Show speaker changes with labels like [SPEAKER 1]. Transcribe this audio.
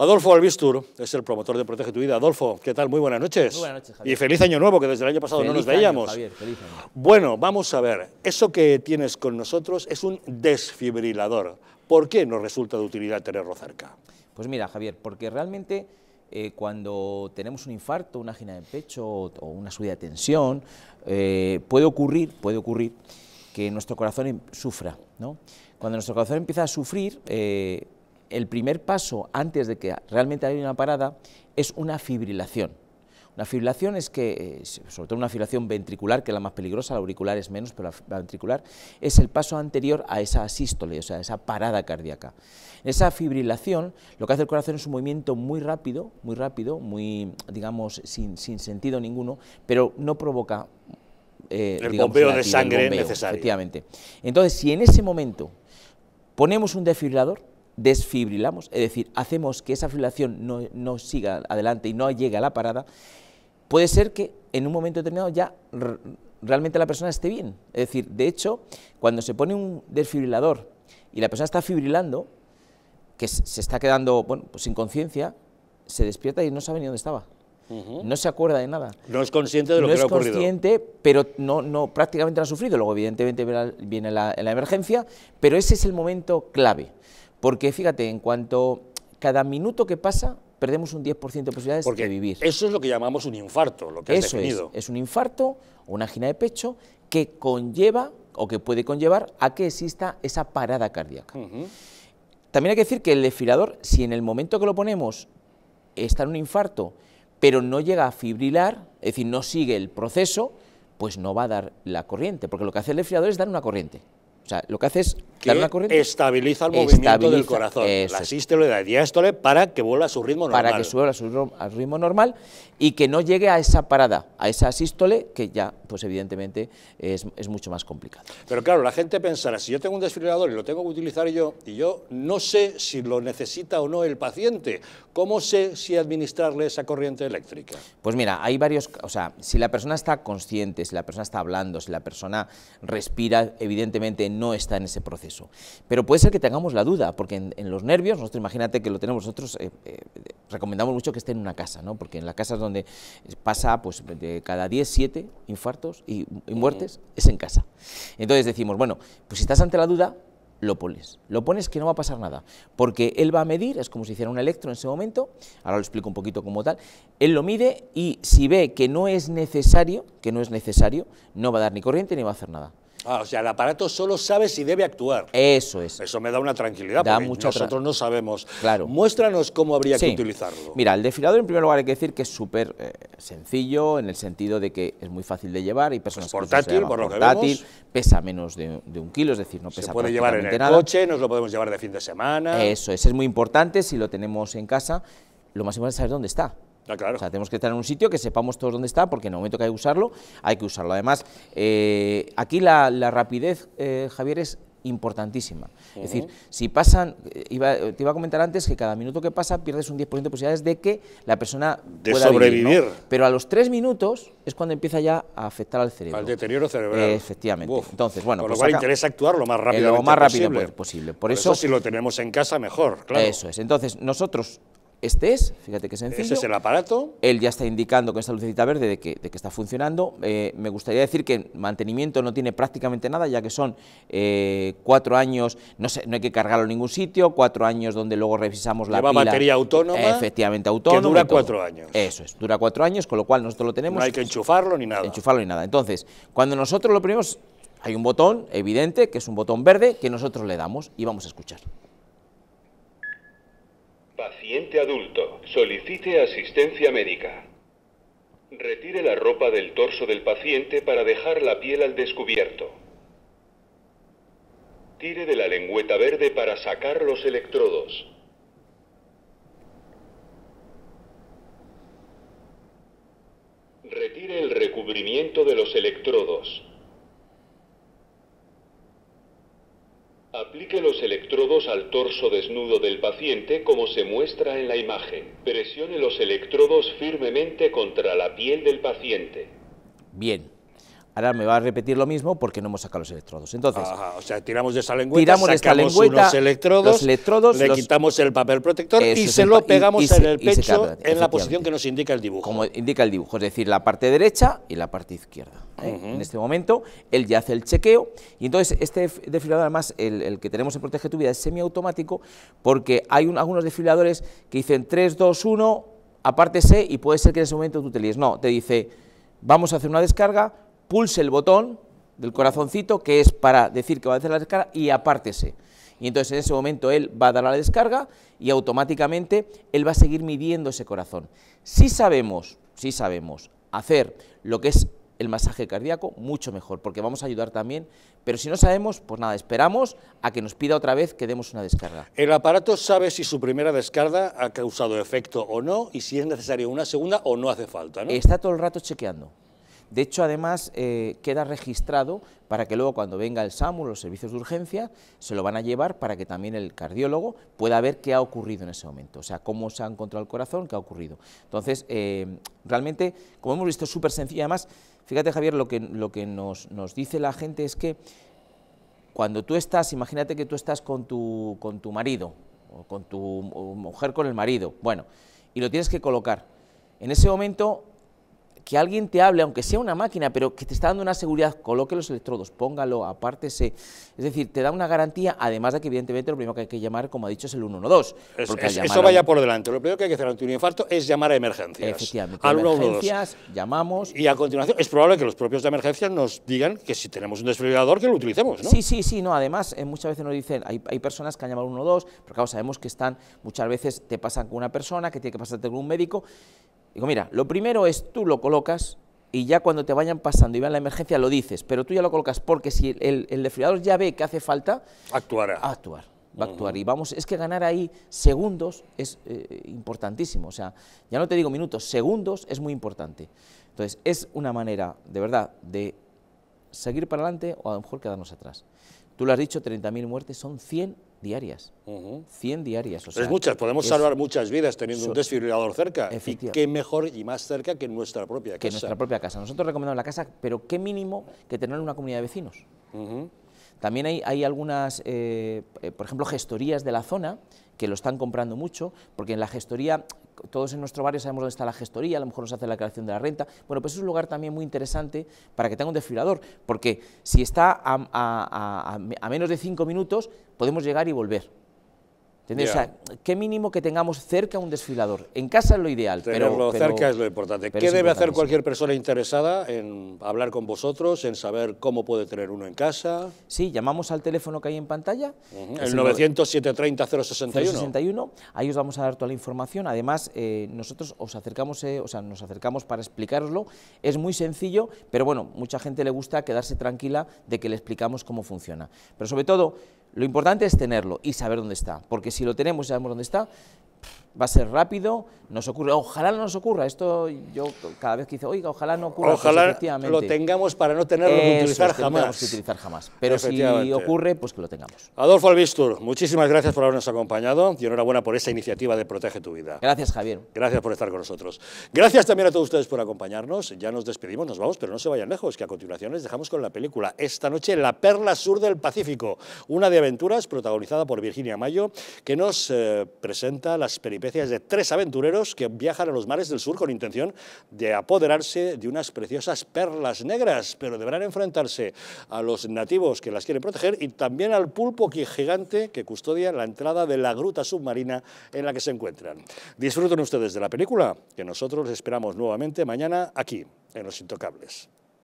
[SPEAKER 1] Adolfo Albistur es el promotor de Protege tu Vida. Adolfo, ¿qué tal? Muy buenas noches. Muy buenas noches, Javier. Y feliz año nuevo, que desde el año pasado no nos veíamos. Javier, feliz año. Bueno, vamos a ver. Eso que tienes con nosotros es un desfibrilador. ¿Por qué nos resulta de utilidad tenerlo cerca?
[SPEAKER 2] Pues mira, Javier, porque realmente eh, cuando tenemos un infarto, una gina de pecho o, una subida de tensión, eh, puede ocurrir, puede ocurrir que nuestro corazón sufra, ¿no? Cuando nuestro corazón empieza a sufrir, eh, el primer paso antes de que realmente haya una parada es una fibrilación. Una fibrilación es que, eh, sobre todo una fibrilación ventricular, que es la más peligrosa, la auricular es menos, pero la ventricular es el paso anterior a esa sístole, o sea, esa parada cardíaca. En esa fibrilación, lo que hace el corazón es un movimiento muy rápido, muy rápido, muy, digamos, sin, sentido ninguno, pero no provoca... Eh, el bombeo de sangre necesario. Efectivamente. Entonces, si en ese momento ponemos un desfibrilador, desfibrilamos, es decir, hacemos que esa fibrilación no, siga adelante y no llegue a la parada, puede ser que en un momento determinado ya realmente la persona esté bien. Es decir, de hecho, cuando se pone un desfibrilador y la persona está fibrilando, que se está quedando pues sin conciencia, se despierta y no sabe ni dónde estaba. No se acuerda de nada. No es consciente de lo que ha ocurrido. No es consciente, pero no, no, prácticamente no ha sufrido. Luego, evidentemente, viene la emergencia, pero ese es el momento clave. Porque fíjate, en cuanto cada minuto que pasa, perdemos un 10% de posibilidades de vivir.
[SPEAKER 1] Eso es lo que llamamos un infarto, lo que eso has Es,
[SPEAKER 2] es un infarto una angina de pecho que conlleva o que puede conllevar a que exista esa parada cardíaca. También hay que decir que el desfilador, si en el momento que lo ponemos está en un infarto, pero no llega a fibrilar, es decir, no sigue el proceso, pues no va a dar la corriente, porque lo que hace el desfilador es dar una corriente. O sea, lo que hace es dar una corriente. estabiliza el movimiento del corazón, la sístole y la diástole, para que vuelva a su ritmo normal. Para que suba a su ritmo normal y que no llegue a esa parada, a esa sístole, que ya, pues evidentemente, es, mucho más complicado.
[SPEAKER 1] Pero claro, la gente pensará, si yo tengo un desfibrilador y lo tengo que utilizar yo, y yo no sé si lo necesita o no el paciente, ¿cómo sé si administrarle esa corriente eléctrica?
[SPEAKER 2] Pues mira, hay varios, o sea, si la persona está consciente, si la persona está hablando, si la persona respira, evidentemente no está en ese proceso. Pero puede ser que tengamos la duda, porque en, los nervios, nosotros imagínate que lo tenemos nosotros, eh, eh, recomendamos mucho que esté en una casa, ¿no? porque en la casa es donde pasa pues, cada 10, 7 infartos y, muertes, es en casa. Entonces decimos, bueno, pues si estás ante la duda, lo pones. Lo pones que no va a pasar nada, porque él va a medir, es como si hiciera un electro en ese momento, ahora lo explico un poquito como tal, él lo mide y si ve que no es necesario, que no es necesario, no va a dar ni corriente ni va a hacer nada.
[SPEAKER 1] Ah, o sea, el aparato solo sabe si debe actuar. Eso es. Eso me da una tranquilidad, porque nosotros no sabemos. Claro. Muéstranos cómo habría que utilizarlo.
[SPEAKER 2] Mira, el desfilador en primer lugar hay que decir que es súper eh, sencillo, en el sentido de que es muy fácil de llevar y personas es portátil, por lo que pesa menos de, un kilo, es decir, no pesa Se puede llevar en el coche,
[SPEAKER 1] nos lo podemos llevar de fin de
[SPEAKER 2] semana. Eso es, es muy importante si lo tenemos en casa, lo más importante es saber dónde está. Ah, claro. O sea, tenemos que estar en un sitio que sepamos todos dónde está, porque en el momento que hay que usarlo, hay que usarlo. Además, eh, aquí la, rapidez, eh, Javier, es importantísima. Es decir, si pasan, eh, te iba a comentar antes que cada minuto que pasa pierdes un 10% de posibilidades de que la persona pueda sobrevivir. Pero a los tres minutos es cuando empieza ya a afectar al cerebro. Al deterioro cerebral. efectivamente. Entonces, bueno, Por pues lo cual interesa actuar lo más rápido lo más rápido posible. Por, eso, si lo tenemos en casa mejor, claro. Eso es. Entonces, nosotros este es, fíjate que sencillo. Ese es el aparato. Él ya está indicando con esta lucecita verde de que, está funcionando. Eh, me gustaría decir que mantenimiento no tiene prácticamente nada, ya que son eh, cuatro años, no, sé, no hay que cargarlo en ningún sitio, cuatro años donde luego revisamos la Lleva batería autónoma. Efectivamente, autónoma. Que dura cuatro años. Eso es, dura cuatro años, con lo cual nosotros lo tenemos. No hay que enchufarlo ni nada. Enchufarlo ni nada. Entonces, cuando nosotros lo ponemos, hay un botón evidente, que es un botón verde, que nosotros le damos y vamos a escuchar.
[SPEAKER 1] Paciente adulto, solicite asistencia médica. Retire la ropa del torso del paciente para dejar la piel al descubierto. Tire de la lengüeta verde para sacar los electrodos. Retire el recubrimiento de los electrodos. Aplique los electrodos al torso desnudo del paciente como se muestra en la imagen. Presione los electrodos firmemente contra la piel del paciente.
[SPEAKER 2] Bien. Ahora me va a repetir lo mismo porque no hemos sacado los electrodos. Entonces, o sea, tiramos de esa lengüeta, sacamos unos electrodos, electrodos, le quitamos el papel protector y se lo pegamos en el pecho en la posición que nos indica el dibujo. Como indica el dibujo, es decir, la parte derecha y la parte izquierda. ¿eh? En este momento, él ya hace el chequeo y entonces este desfibrilador, además, el, que tenemos en Protege tu Vida es semiautomático porque hay algunos desfibriladores que dicen 3, 2, 1, apártese y puede ser que en ese momento tú te líes. No, te dice, vamos a hacer una descarga, pulse el botón del corazoncito, que es para decir que va a hacer la descarga, y apártese. Y entonces en ese momento él va a dar la descarga y automáticamente él va a seguir midiendo ese corazón. Si sabemos, si sabemos hacer lo que es el masaje cardíaco, mucho mejor, porque vamos a ayudar también. Pero si no sabemos, pues nada, esperamos a que nos pida otra vez que demos una descarga.
[SPEAKER 1] El aparato sabe si su primera descarga ha
[SPEAKER 2] causado efecto o no y si es necesario una segunda o no hace falta, Está todo el rato chequeando. De hecho, además, eh, queda registrado para que luego cuando venga el SAMU, los servicios de urgencia, se lo van a llevar para que también el cardiólogo pueda ver qué ha ocurrido en ese momento, o sea, cómo se ha encontrado el corazón, qué ha ocurrido. Entonces, eh, realmente, como hemos visto, es súper sencillo. Además, fíjate, Javier, lo que, lo que nos, dice la gente es que cuando tú estás, imagínate que tú estás con tu, con tu marido, o con tu mujer con el marido, bueno, y lo tienes que colocar. En ese momento que alguien te hable, aunque sea una máquina, pero que te está dando una seguridad, coloque los electrodos, póngalo, apártese. Es decir, te da una garantía, además de que evidentemente lo primero que hay que llamar, como ha dicho, es el 112. eso vaya por delante. Lo primero que hay que hacer ante un infarto es llamar a emergencias. Efectivamente, al emergencias, llamamos. Y a continuación,
[SPEAKER 1] es probable que los propios de emergencias nos digan que si tenemos un desfibrilador, que lo utilicemos, ¿no? Sí,
[SPEAKER 2] sí, sí, no, además, eh, muchas veces nos dicen, hay, hay personas que han llamado al 112, pero claro, sabemos que están, muchas veces te pasan con una persona, que tiene que pasarte con un médico, Digo, mira, lo primero es tú lo colocas y ya cuando te vayan pasando y vean la emergencia lo dices, pero tú ya lo colocas porque si el, defriador ya ve que hace falta... Actuará. actuar, va a actuar. Y vamos, es que ganar ahí segundos es eh, importantísimo. O sea, ya no te digo minutos, segundos es muy importante. Entonces, es una manera, de verdad, de seguir para adelante o a lo mejor quedarnos atrás. Tú lo has dicho, 30.000 muertes son 100 diarias. 100 diarias. es muchas, podemos salvar
[SPEAKER 1] muchas vidas teniendo un desfibrilador cerca. Y qué mejor y más cerca que nuestra propia casa. Que nuestra
[SPEAKER 2] propia casa. Nosotros recomendamos la casa, pero qué mínimo que tener una comunidad de vecinos. También hay, algunas, eh, eh, por ejemplo, gestorías de la zona que lo están comprando mucho, porque en la gestoría todos en nuestro barrio sabemos dónde está la gestoría, a lo mejor nos hace la creación de la renta. Bueno, pues es un lugar también muy interesante para que tenga un desfilador, porque si está a menos de cinco minutos, podemos llegar y volver qué mínimo que tengamos cerca un desfilador. En casa es lo ideal. Tenerlo pero, cerca es lo importante. ¿Qué debe hacer cualquier
[SPEAKER 1] persona interesada en hablar con vosotros, en saber cómo puede tener uno en casa? Sí, llamamos al teléfono
[SPEAKER 2] que hay en pantalla. El
[SPEAKER 1] 900-730-061.
[SPEAKER 2] 061. Ahí os vamos a dar toda la información. Además, eh, nosotros os acercamos, eh, o sea, nos acercamos para explicaroslo. Es muy sencillo, pero bueno, mucha gente le gusta quedarse tranquila de que le explicamos cómo funciona. Pero sobre todo lo importante es tenerlo y saber dónde está, porque si lo tenemos y sabemos dónde está, va a ser rápido, nos ocurre, ojalá no nos ocurra, esto yo cada vez que dice, oiga, ojalá no ocurra. Pues ojalá lo tengamos para no tenerlo que utilizar jamás. utilizar jamás, pero si ocurre, pues que lo tengamos.
[SPEAKER 1] Adolfo Albistur, muchísimas gracias por habernos acompañado y enhorabuena por esa iniciativa de Protege tu Vida. Gracias, Javier. Gracias por estar con nosotros. Gracias también a todos ustedes por acompañarnos, ya nos despedimos, nos vamos, pero no se vayan lejos, que a continuación les dejamos con la película Esta noche, La Perla Sur del Pacífico, una de aventuras protagonizada por Virginia Mayo, que nos eh, presenta las peripecias de tres aventureros que viajan a los mares del sur con intención de apoderarse de unas preciosas perlas negras, pero deberán enfrentarse a los nativos que las quieren proteger y también al pulpo gigante que custodia la entrada de la gruta submarina en la que se encuentran. Disfruten ustedes de la película, que nosotros esperamos nuevamente mañana aquí, en Los Intocables.